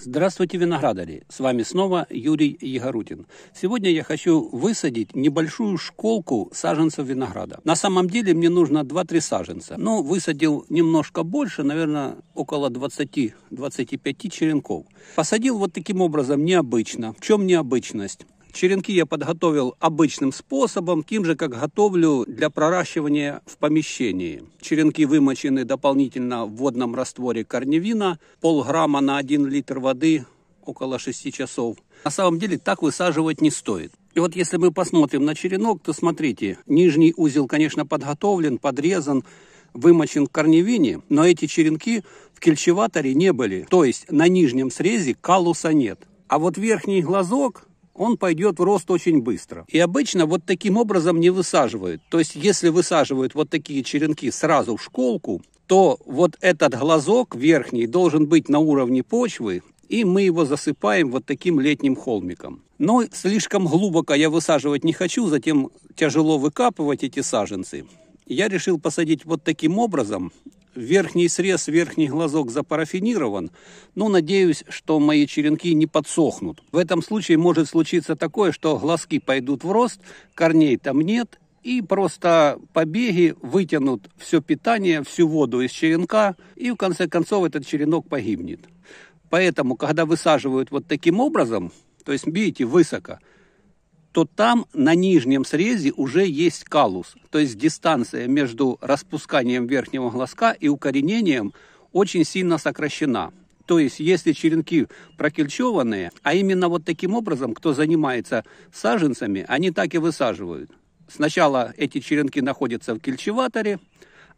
Здравствуйте, виноградари! С вами снова Юрий Егорутин. Сегодня я хочу высадить небольшую школку саженцев винограда. На самом деле мне нужно 2-3 саженца. Но ну, высадил немножко больше, наверное, около 20-25 черенков. Посадил вот таким образом необычно. В чем необычность? Черенки я подготовил обычным способом, тем же, как готовлю для проращивания в помещении. Черенки вымочены дополнительно в водном растворе корневина, полграмма на 1 литр воды, около 6 часов. На самом деле так высаживать не стоит. И вот если мы посмотрим на черенок, то смотрите, нижний узел, конечно, подготовлен, подрезан, вымочен в корневине, но эти черенки в кельчеваторе не были. То есть на нижнем срезе калуса нет. А вот верхний глазок он пойдет в рост очень быстро. И обычно вот таким образом не высаживают. То есть, если высаживают вот такие черенки сразу в школку, то вот этот глазок верхний должен быть на уровне почвы, и мы его засыпаем вот таким летним холмиком. Но слишком глубоко я высаживать не хочу, затем тяжело выкапывать эти саженцы. Я решил посадить вот таким образом, Верхний срез, верхний глазок запарафинирован, но надеюсь, что мои черенки не подсохнут. В этом случае может случиться такое, что глазки пойдут в рост, корней там нет, и просто побеги вытянут все питание, всю воду из черенка, и в конце концов этот черенок погибнет. Поэтому, когда высаживают вот таким образом, то есть, бейте высоко, то там на нижнем срезе уже есть калус, то есть дистанция между распусканием верхнего глазка и укоренением очень сильно сокращена. То есть, если черенки прокильчеванные, а именно вот таким образом, кто занимается саженцами, они так и высаживают. Сначала эти черенки находятся в кильчеваторе,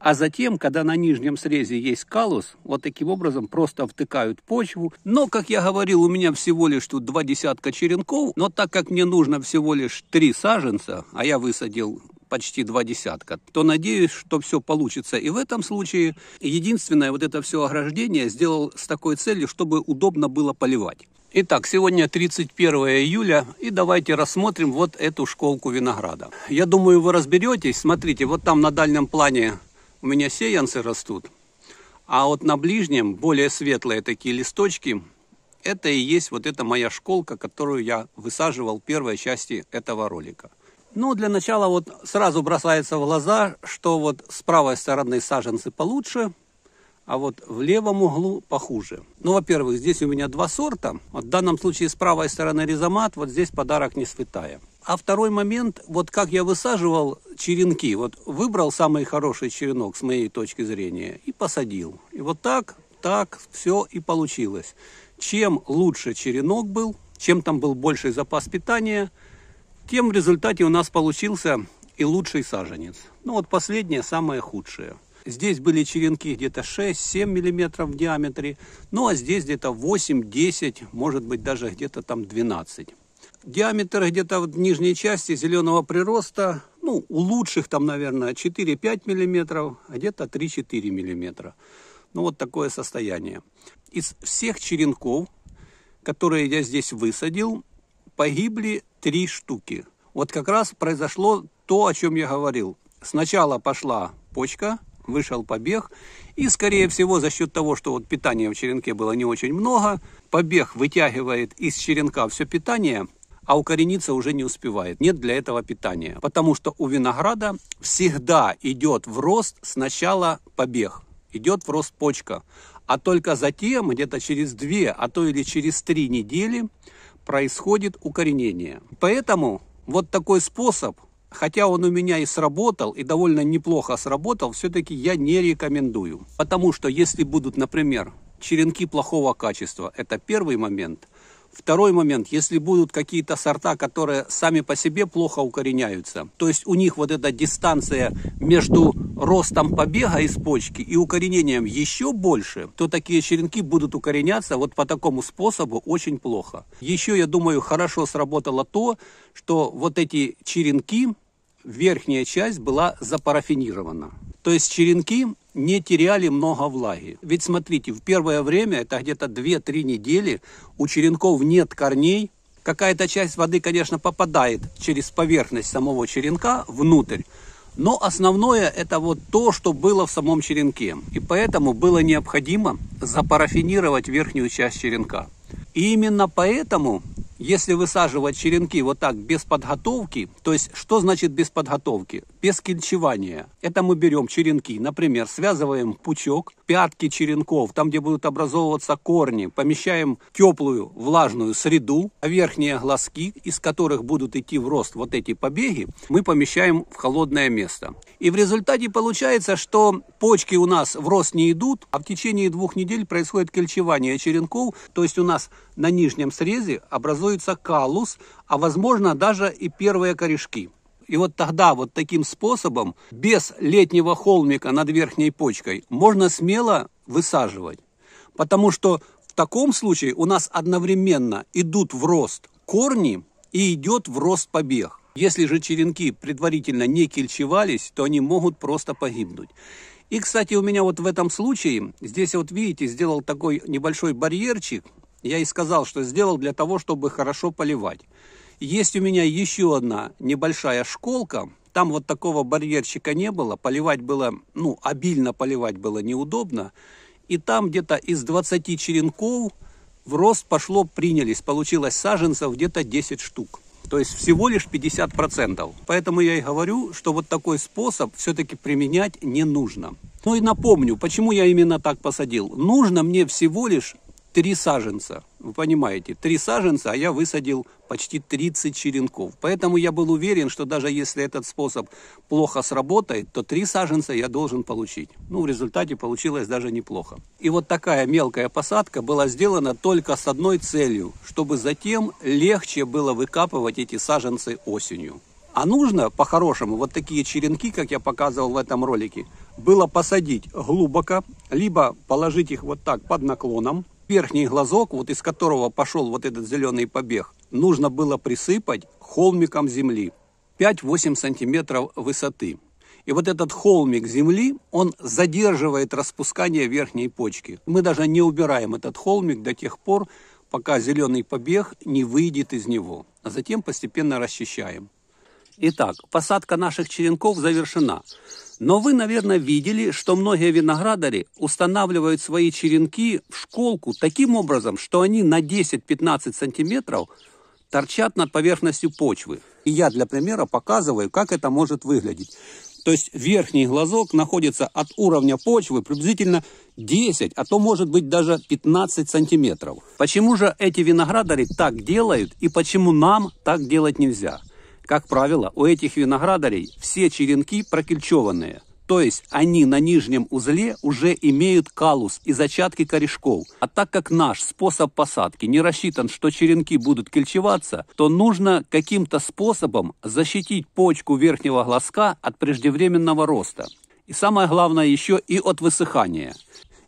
а затем, когда на нижнем срезе есть калус, вот таким образом просто втыкают почву. Но, как я говорил, у меня всего лишь тут два десятка черенков. Но так как мне нужно всего лишь три саженца, а я высадил почти два десятка, то надеюсь, что все получится и в этом случае. Единственное, вот это все ограждение сделал с такой целью, чтобы удобно было поливать. Итак, сегодня 31 июля, и давайте рассмотрим вот эту школку винограда. Я думаю, вы разберетесь. Смотрите, вот там на дальнем плане у меня сеянцы растут. А вот на ближнем, более светлые такие листочки, это и есть вот эта моя школка, которую я высаживал в первой части этого ролика. Ну, для начала вот сразу бросается в глаза, что вот с правой стороны саженцы получше, а вот в левом углу похуже. Ну, во-первых, здесь у меня два сорта. Вот в данном случае с правой стороны резомат, вот здесь подарок не святая. А второй момент, вот как я высаживал черенки, вот выбрал самый хороший черенок с моей точки зрения и посадил. И вот так, так все и получилось. Чем лучше черенок был, чем там был больший запас питания, тем в результате у нас получился и лучший саженец. Ну вот последнее, самое худшее. Здесь были черенки где-то 6-7 миллиметров в диаметре, ну а здесь где-то 8-10, может быть даже где-то там 12 Диаметр где-то в нижней части зеленого прироста, ну, у лучших там, наверное, 4-5 миллиметров, а где-то 3-4 миллиметра. Ну, вот такое состояние. Из всех черенков, которые я здесь высадил, погибли три штуки. Вот как раз произошло то, о чем я говорил. Сначала пошла почка, вышел побег, и, скорее всего, за счет того, что вот питания в черенке было не очень много, побег вытягивает из черенка все питание – а укорениться уже не успевает. Нет для этого питания. Потому что у винограда всегда идет в рост сначала побег, идет в рост почка. А только затем, где-то через две, а то или через три недели, происходит укоренение. Поэтому вот такой способ, хотя он у меня и сработал, и довольно неплохо сработал, все-таки я не рекомендую. Потому что если будут, например, черенки плохого качества, это первый момент – Второй момент, если будут какие-то сорта, которые сами по себе плохо укореняются, то есть у них вот эта дистанция между ростом побега из почки и укоренением еще больше, то такие черенки будут укореняться вот по такому способу очень плохо. Еще, я думаю, хорошо сработало то, что вот эти черенки, верхняя часть была запарафинирована. То есть черенки не теряли много влаги. Ведь смотрите, в первое время, это где-то 2-3 недели, у черенков нет корней, Какая-то часть воды, конечно, попадает через поверхность самого черенка внутрь, но основное это вот то, что было в самом черенке. И поэтому было необходимо запарафинировать верхнюю часть черенка. И именно поэтому если высаживать черенки вот так без подготовки, то есть что значит без подготовки? Без кельчевания. Это мы берем черенки, например, связываем пучок, пятки черенков, там, где будут образовываться корни, помещаем теплую влажную среду, а верхние глазки, из которых будут идти в рост вот эти побеги, мы помещаем в холодное место. И в результате получается, что почки у нас в рост не идут, а в течение двух недель происходит кельчевание черенков, то есть у нас на нижнем срезе образуется калус, а возможно даже и первые корешки. И вот тогда вот таким способом, без летнего холмика над верхней почкой, можно смело высаживать. Потому что в таком случае у нас одновременно идут в рост корни и идет в рост побег. Если же черенки предварительно не кельчевались, то они могут просто погибнуть. И, кстати, у меня вот в этом случае, здесь вот видите, сделал такой небольшой барьерчик, я и сказал, что сделал для того, чтобы хорошо поливать. Есть у меня еще одна небольшая школка. Там вот такого барьерчика не было. Поливать было, ну, обильно поливать было неудобно. И там где-то из 20 черенков в рост пошло, принялись. Получилось саженцев где-то 10 штук. То есть всего лишь 50%. Поэтому я и говорю, что вот такой способ все-таки применять не нужно. Ну и напомню, почему я именно так посадил. Нужно мне всего лишь три саженца. Вы понимаете, три саженца, а я высадил почти 30 черенков. Поэтому я был уверен, что даже если этот способ плохо сработает, то три саженца я должен получить. Ну, в результате получилось даже неплохо. И вот такая мелкая посадка была сделана только с одной целью, чтобы затем легче было выкапывать эти саженцы осенью. А нужно, по-хорошему, вот такие черенки, как я показывал в этом ролике, было посадить глубоко, либо положить их вот так под наклоном, верхний глазок, вот из которого пошел вот этот зеленый побег, нужно было присыпать холмиком земли 5-8 сантиметров высоты. И вот этот холмик земли, он задерживает распускание верхней почки. Мы даже не убираем этот холмик до тех пор, пока зеленый побег не выйдет из него. А затем постепенно расчищаем. Итак, посадка наших черенков завершена. Но вы, наверное, видели, что многие виноградари устанавливают свои черенки в школку таким образом, что они на 10-15 сантиметров торчат над поверхностью почвы. И я для примера показываю, как это может выглядеть. То есть верхний глазок находится от уровня почвы приблизительно 10, а то может быть даже 15 сантиметров. Почему же эти виноградари так делают и почему нам так делать нельзя? Как правило, у этих виноградарей все черенки прокольчеванные, то есть они на нижнем узле уже имеют калус и зачатки корешков. А так как наш способ посадки не рассчитан, что черенки будут кельчеваться, то нужно каким-то способом защитить почку верхнего глазка от преждевременного роста. И самое главное еще и от высыхания.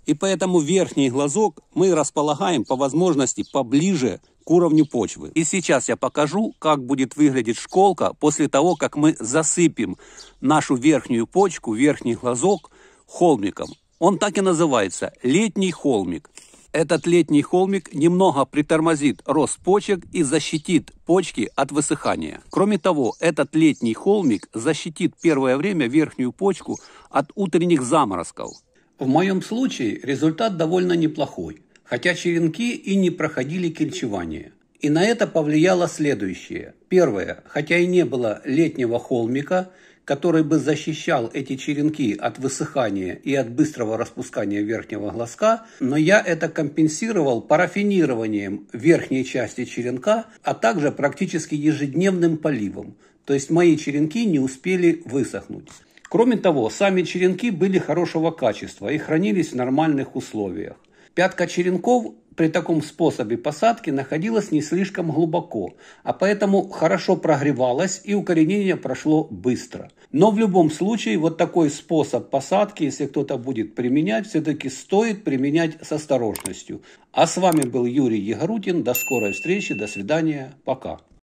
И поэтому верхний глазок мы располагаем по возможности поближе к уровню почвы. И сейчас я покажу, как будет выглядеть школка после того, как мы засыпем нашу верхнюю почку, верхний глазок холмиком. Он так и называется – летний холмик. Этот летний холмик немного притормозит рост почек и защитит почки от высыхания. Кроме того, этот летний холмик защитит первое время верхнюю почку от утренних заморозков. В моем случае результат довольно неплохой – хотя черенки и не проходили кельчевание. И на это повлияло следующее. Первое. Хотя и не было летнего холмика, который бы защищал эти черенки от высыхания и от быстрого распускания верхнего глазка, но я это компенсировал парафинированием верхней части черенка, а также практически ежедневным поливом, то есть мои черенки не успели высохнуть. Кроме того, сами черенки были хорошего качества и хранились в нормальных условиях. Пятка черенков при таком способе посадки находилась не слишком глубоко, а поэтому хорошо прогревалась и укоренение прошло быстро. Но в любом случае вот такой способ посадки, если кто-то будет применять, все-таки стоит применять с осторожностью. А с вами был Юрий Егорутин. До скорой встречи, до свидания, пока.